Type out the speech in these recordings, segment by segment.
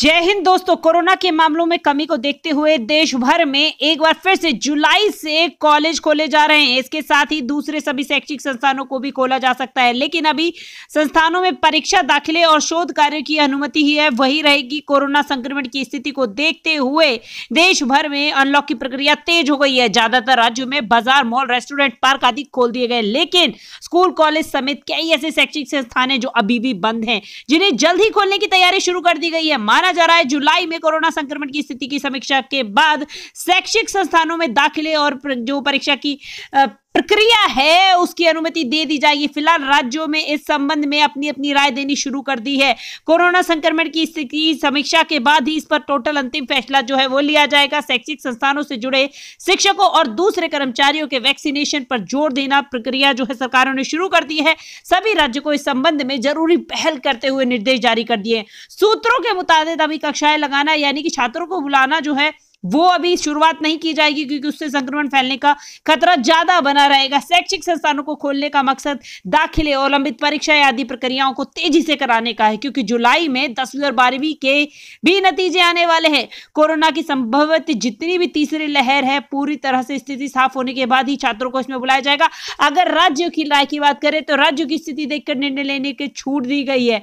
जय हिंद दोस्तों कोरोना के मामलों में कमी को देखते हुए देश भर में एक बार फिर से जुलाई से कॉलेज खोले जा रहे हैं इसके साथ ही दूसरे सभी शैक्षिक संस्थानों को भी खोला जा सकता है लेकिन अभी संस्थानों में परीक्षा दाखिले और शोध कार्य की अनुमति ही है वही रहेगी कोरोना संक्रमण की स्थिति को देखते हुए देश भर में अनलॉक की प्रक्रिया तेज हो गई है ज्यादातर राज्यों में बाजार मॉल रेस्टोरेंट पार्क आदि खोल दिए गए लेकिन स्कूल कॉलेज समेत कई ऐसे शैक्षिक संस्थान है जो अभी भी बंद है जिन्हें जल्द ही खोलने की तैयारी शुरू कर दी गई है माना जा रहा है जुलाई में कोरोना संक्रमण की स्थिति की समीक्षा के बाद शैक्षिक संस्थानों में दाखिले और जो परीक्षा की प्रक्रिया है उसकी अनुमति दे दी जाएगी फिलहाल राज्यों में इस संबंध में अपनी अपनी राय देनी शुरू कर दी है कोरोना संक्रमण की स्थिति समीक्षा के बाद ही इस पर टोटल अंतिम फैसला जो है वो लिया जाएगा शैक्षिक संस्थानों से जुड़े शिक्षकों और दूसरे कर्मचारियों के वैक्सीनेशन पर जोर देना प्रक्रिया जो है सरकारों ने शुरू कर दी है सभी राज्यों को इस संबंध में जरूरी पहल करते हुए निर्देश जारी कर दिए सूत्रों के मुताबिक अभी कक्षाएं लगाना यानी कि छात्रों को बुलाना जो है वो अभी शुरुआत नहीं की जाएगी क्योंकि उससे संक्रमण फैलने का खतरा ज्यादा बना रहेगा शैक्षिक संस्थानों को खोलने का मकसद दाखिले और लंबित परीक्षाएं आदि प्रक्रियाओं को तेजी से कराने का है क्योंकि जुलाई में दसवीं और बारहवीं के भी नतीजे आने वाले हैं कोरोना की संभवत जितनी भी तीसरी लहर है पूरी तरह से स्थिति साफ होने के बाद ही छात्रों को इसमें बुलाया जाएगा अगर राज्यों की राय की बात करें तो राज्यों की स्थिति देखकर निर्णय लेने की छूट दी गई है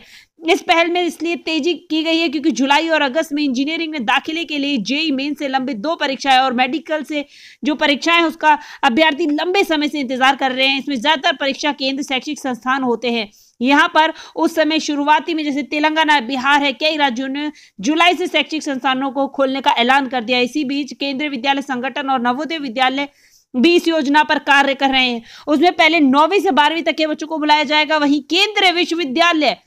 इस पहल में इसलिए तेजी की गई है क्योंकि जुलाई और अगस्त में इंजीनियरिंग में दाखिले के लिए जेई मेन से लंबित दो परीक्षाएं और मेडिकल से जो परीक्षाएं उसका अभ्यर्थी लंबे समय से इंतजार कर रहे हैं इसमें ज्यादातर परीक्षा केंद्र शैक्षिक संस्थान होते हैं यहाँ पर उस समय शुरुआती में जैसे तेलंगाना बिहार है कई राज्यों ने जुलाई से शैक्षिक संस्थानों को खोलने का ऐलान कर दिया इसी बीच केंद्रीय विद्यालय संगठन और नवोदय विद्यालय भी इस योजना पर कार्य कर रहे हैं उसमें पहले नौवीं से बारहवीं तक के बच्चों को बुलाया जाएगा वहीं केंद्रीय विश्वविद्यालय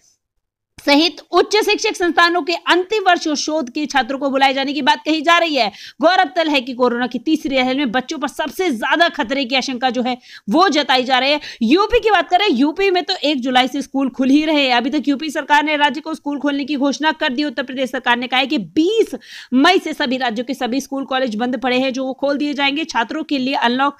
सहित उच्च शिक्षक संस्थानों के अंतिम वर्ष शोध के छात्रों को बुलाए जाने की बात कही जा रही है गौरतल है कि कोरोना की तीसरी लहर में बच्चों पर सबसे ज्यादा खतरे की आशंका जो है वो जताई जा रही है यूपी की बात करें यूपी में तो एक जुलाई से स्कूल खुल ही रहे अभी तक यूपी सरकार ने राज्य को स्कूल खोलने की घोषणा कर दी उत्तर प्रदेश सरकार ने कहा है कि बीस मई से सभी राज्यों के सभी स्कूल कॉलेज बंद पड़े हैं जो वो खोल दिए जाएंगे छात्रों के लिए अनलॉक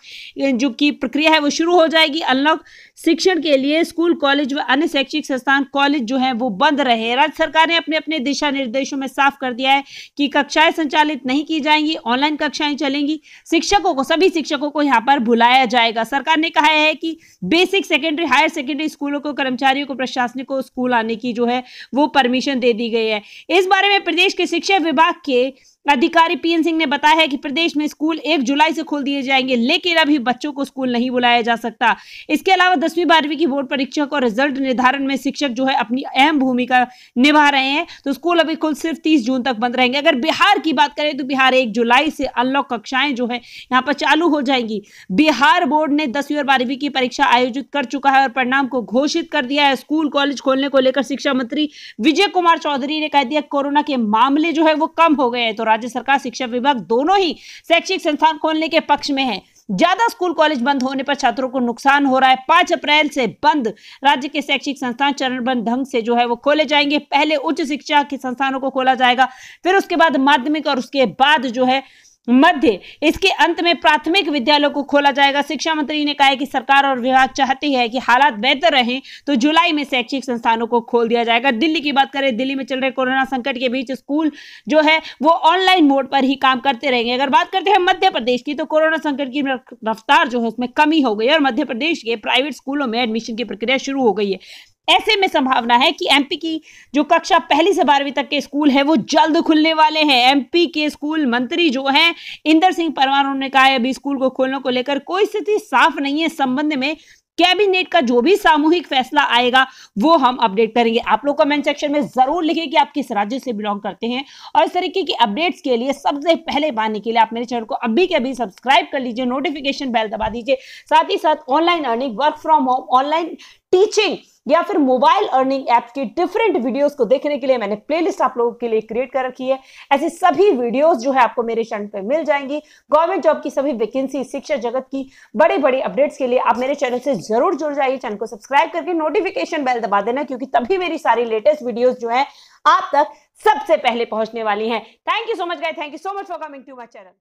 जो की प्रक्रिया है वो शुरू हो जाएगी अनलॉक शिक्षण के लिए स्कूल कॉलेज व अन्य शैक्षिक संस्थान कॉलेज जो है वो बंद बंद रहे राज्य सरकार ने अपने अपने दिशा निर्देशों में साफ कर दिया है कि कक्षाएं संचालित नहीं की जाएंगी ऑनलाइन कक्षाएं चलेंगी शिक्षकों को सभी शिक्षकों को यहाँ पर भुलाया जाएगा सरकार ने कहा है कि बेसिक सेकेंडरी हायर सेकेंडरी स्कूलों को कर्मचारियों को प्रशासनिक को स्कूल आने की जो है वो परमिशन दे दी गई है इस बारे में प्रदेश के शिक्षा विभाग के अधिकारी पीएन सिंह ने बताया है कि प्रदेश में स्कूल एक जुलाई से खोल दिए जाएंगे लेकिन अभी बच्चों को स्कूल नहीं बुलाया जा सकता इसके अलावा दसवीं बारहवीं की बोर्ड परीक्षा को रिजल्ट निर्धारण में शिक्षक जो है अपनी अहम भूमिका निभा रहे हैं तो स्कूल अभी कुल सिर्फ तीस जून तक बंद रहेंगे अगर बिहार की बात करें तो बिहार एक जुलाई से अनलॉक कक्षाएं जो है यहाँ पर चालू हो जाएंगी बिहार बोर्ड ने दसवीं और बारहवीं की परीक्षा आयोजित कर चुका है और परिणाम को घोषित कर दिया है स्कूल कॉलेज खोलने को लेकर शिक्षा मंत्री विजय कुमार चौधरी ने कह दिया कोरोना के मामले जो है वो कम हो गए हैं तो राज्य सरकार शिक्षा विभाग दोनों ही शैक्षिक संस्थान खोलने के पक्ष में है ज्यादा स्कूल कॉलेज बंद होने पर छात्रों को नुकसान हो रहा है पांच अप्रैल से बंद राज्य के शैक्षिक संस्थान चरणबद्ध ढंग से जो है वो खोले जाएंगे पहले उच्च शिक्षा के संस्थानों को खोला जाएगा फिर उसके बाद माध्यमिक और उसके बाद जो है मध्य इसके अंत में प्राथमिक विद्यालयों को खोला जाएगा शिक्षा मंत्री ने कहा है कि सरकार और विभाग चाहती है कि हालात बेहतर रहें तो जुलाई में शैक्षिक संस्थानों को खोल दिया जाएगा दिल्ली की बात करें दिल्ली में चल रहे कोरोना संकट के बीच स्कूल जो है वो ऑनलाइन मोड पर ही काम करते रहेंगे अगर बात करते हैं मध्य प्रदेश की तो कोरोना संकट की रफ्तार जो है उसमें कमी हो गई और मध्य प्रदेश के प्राइवेट स्कूलों में एडमिशन की प्रक्रिया शुरू हो गई है ऐसे में संभावना है कि एमपी की जो कक्षा पहली से बारहवीं तक के स्कूल है वो जल्द खुलने वाले हैं एमपी के स्कूल मंत्री जो हैं इंदर सिंह परमार उन्होंने कहा है अभी स्कूल को खोलने को लेकर कोई स्थिति साफ नहीं है संबंध में कैबिनेट का जो भी सामूहिक फैसला आएगा वो हम अपडेट करेंगे आप लोग कमेंट सेक्शन में जरूर लिखें कि आप किस राज्य से बिलोंग करते हैं और इस तरीके की अपडेट्स के लिए सबसे पहले पाने के लिए आप मेरे चैनल को अभी के अभी सब्सक्राइब कर लीजिए नोटिफिकेशन बेल दबा दीजिए साथ ही साथ online earning work from home online teaching या फिर मोबाइल अर्निंग ऐप्स की डिफरेंट वीडियोस को देखने के लिए मैंने प्लेलिस्ट आप लोगों के लिए क्रिएट कर रखी है ऐसी सभी वीडियोस जो है आपको मेरे चैनल पर मिल जाएंगी गवर्नमेंट जॉब की सभी वैकेंसी शिक्षा जगत की बड़ी बड़ी अपडेट्स के लिए आप मेरे चैनल से जरूर जुड़ जाइए चैनल को सब्सक्राइब करके नोटिफिकेशन बेल दबा देना क्योंकि तभी मेरी सारी लेटेस्ट वीडियोज जो है आप तक सबसे पहले पहुंचने वाली है thank you so much guy thank you so much for coming to my channel